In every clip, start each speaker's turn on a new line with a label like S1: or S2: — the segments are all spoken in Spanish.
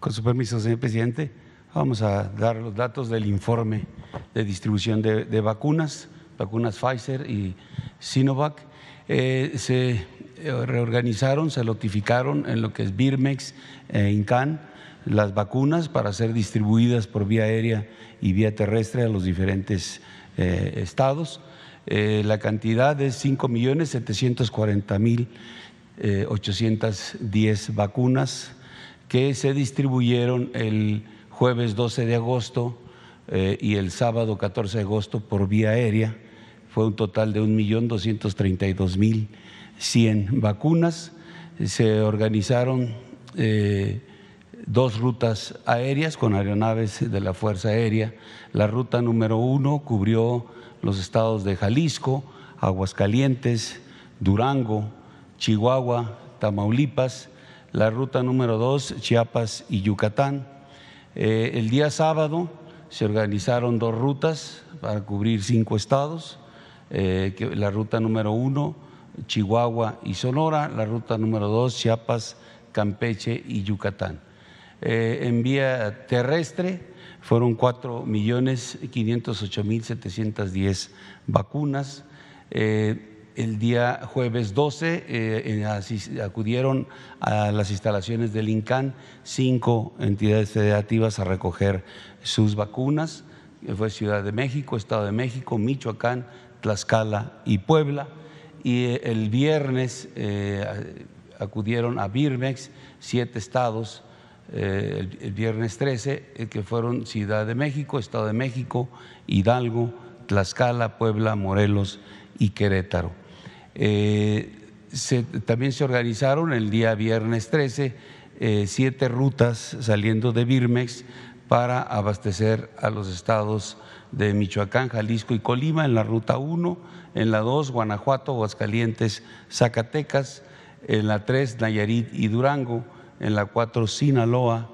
S1: Con su permiso, señor presidente, vamos a dar los datos del informe de distribución de, vacunas, vacunas Pfizer y Sinovac. Eh, se eh, reorganizaron, se notificaron en lo que es Birmex e Incan las vacunas para ser distribuidas por vía aérea y vía terrestre a los diferentes eh, estados. la cantidad es 5 millones 740 mil 810 vacunas que se distribuyeron el jueves 12 de agosto eh, y el sábado 14 de agosto por vía aérea. Fue un total de 1.232.100 vacunas. Se organizaron eh, dos rutas aéreas con aeronaves de la Fuerza Aérea. La ruta número uno cubrió los estados de Jalisco, Aguascalientes, Durango, Chihuahua, Tamaulipas, la ruta número 2, Chiapas y Yucatán. Eh, el día sábado se organizaron dos rutas para cubrir cinco estados, eh, la ruta número uno, Chihuahua y Sonora, la ruta número 2, Chiapas, Campeche y Yucatán. Eh, en vía terrestre fueron cuatro millones 508 mil 710 vacunas el día jueves 12 eh, acudieron a las instalaciones del INCAN cinco entidades federativas a recoger sus vacunas. Eh, fue Ciudad de México, Estado de México, Michoacán, Tlaxcala y Puebla. Y eh, el viernes acudieron a Birmex siete estados, el, viernes 13, que fueron Ciudad de México, Estado de México, Hidalgo, Tlaxcala, Puebla, Morelos y Querétaro. Eh, también se organizaron el día viernes 13 eh, siete rutas saliendo de Birmex para abastecer a los estados de Michoacán, Jalisco y Colima en la ruta 1, en la 2 Guanajuato, Aguascalientes, Zacatecas, en la 3 Nayarit y Durango, en la 4 Sinaloa,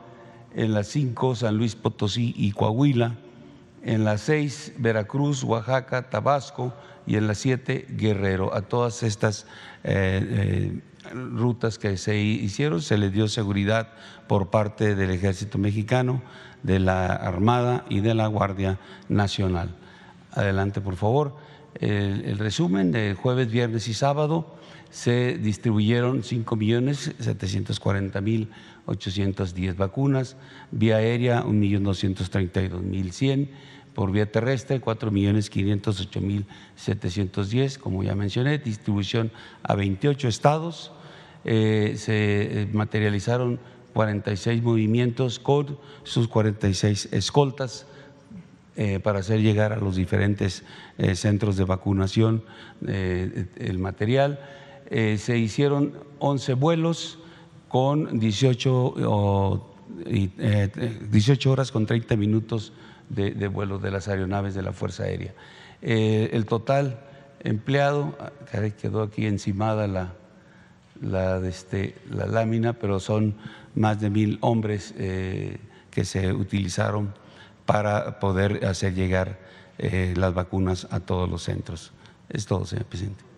S1: en la 5 San Luis Potosí y Coahuila, en las seis Veracruz, Oaxaca, Tabasco y en las siete Guerrero. A todas estas eh, eh, rutas que se hicieron se les dio seguridad por parte del Ejército Mexicano, de la Armada y de la Guardia Nacional. Adelante, por favor el, resumen de jueves, viernes y sábado se distribuyeron 5.740.810 vacunas, vía aérea 1.232.100, por vía terrestre 4.508.710, como ya mencioné, distribución a 28 estados, eh, se eh, materializaron 46 movimientos con sus 46 escoltas eh, para hacer llegar a los diferentes eh, centros de vacunación eh, el material. se hicieron 11 vuelos con 18, y, 18 horas con 30 minutos de, de, vuelo de las aeronaves de la Fuerza Aérea. el total empleado, ah, quedó aquí encimada la, la, este, la lámina, pero son más de mil hombres que se utilizaron para poder hacer llegar eh, las vacunas a todos los centros. Es todo, señor presidente.